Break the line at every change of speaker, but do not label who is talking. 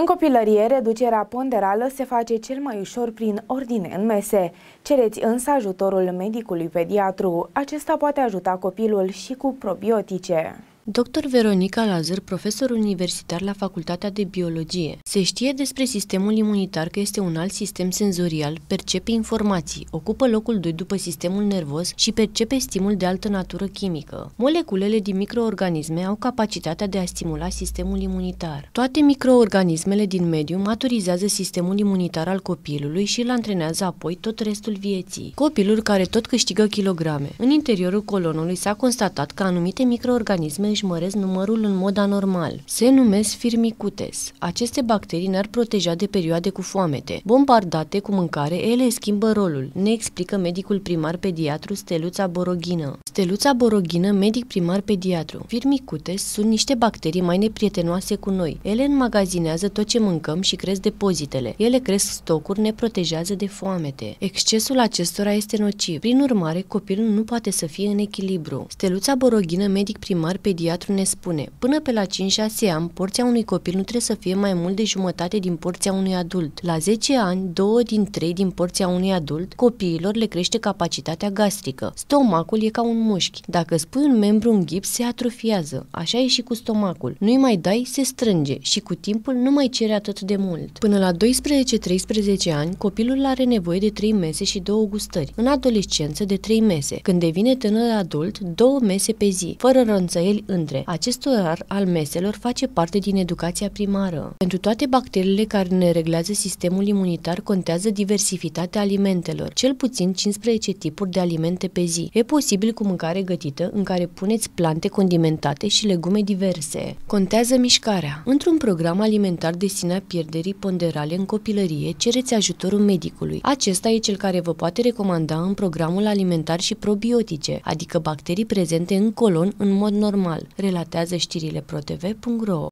În copilărie, reducerea ponderală se face cel mai ușor prin ordine în mese. Cereți însă ajutorul medicului pediatru. Acesta poate ajuta copilul și cu probiotice. Dr. Veronica Lazar, profesor universitar la Facultatea de Biologie. Se știe despre sistemul imunitar că este un alt sistem senzorial, percepe informații, ocupă locul 2 după sistemul nervos și percepe stimul de altă natură chimică. Moleculele din microorganisme au capacitatea de a stimula sistemul imunitar. Toate microorganismele din mediu maturizează sistemul imunitar al copilului și îl antrenează apoi tot restul vieții. Copilul care tot câștigă kilograme. În interiorul colonului s-a constatat că anumite microorganisme își măresc numărul în mod anormal. Se numesc firmicutes. Aceste bacterii ne-ar proteja de perioade cu foamete. Bombardate cu mâncare, ele schimbă rolul, ne explică medicul primar pediatru Steluța Boroghină. Steluța Boroghină, medic primar pediatru. Firmicutes sunt niște bacterii mai neprietenoase cu noi. Ele înmagazinează tot ce mâncăm și cresc depozitele. Ele cresc stocuri, ne protejează de foamete. Excesul acestora este nociv. Prin urmare, copilul nu poate să fie în echilibru. Steluța Boroghină, medic primar pediatru, pediatru ne spune, până pe la 5-6 ani, porția unui copil nu trebuie să fie mai mult de jumătate din porția unui adult. La 10 ani, 2 din 3 din porția unui adult, copiilor le crește capacitatea gastrică. Stomacul e ca un mușchi. Dacă spui un membru în gips, se atrofiază. Așa e și cu stomacul. Nu-i mai dai, se strânge și cu timpul nu mai cere atât de mult. Până la 12-13 ani, copilul are nevoie de 3 mese și 2 gustări. În adolescență, de 3 mese. Când devine tânăr adult, 2 mese pe zi, fără rănțăieli între. Acest orar al meselor face parte din educația primară. Pentru toate bacteriile care ne reglează sistemul imunitar contează diversitatea alimentelor, cel puțin 15 tipuri de alimente pe zi. E posibil cu mâncare gătită în care puneți plante condimentate și legume diverse. Contează mișcarea. Într-un program alimentar destinat pierderii ponderale în copilărie, cereți ajutorul medicului. Acesta e cel care vă poate recomanda în programul alimentar și probiotice, adică bacterii prezente în colon în mod normal național, relatează știrile ProTV.ro.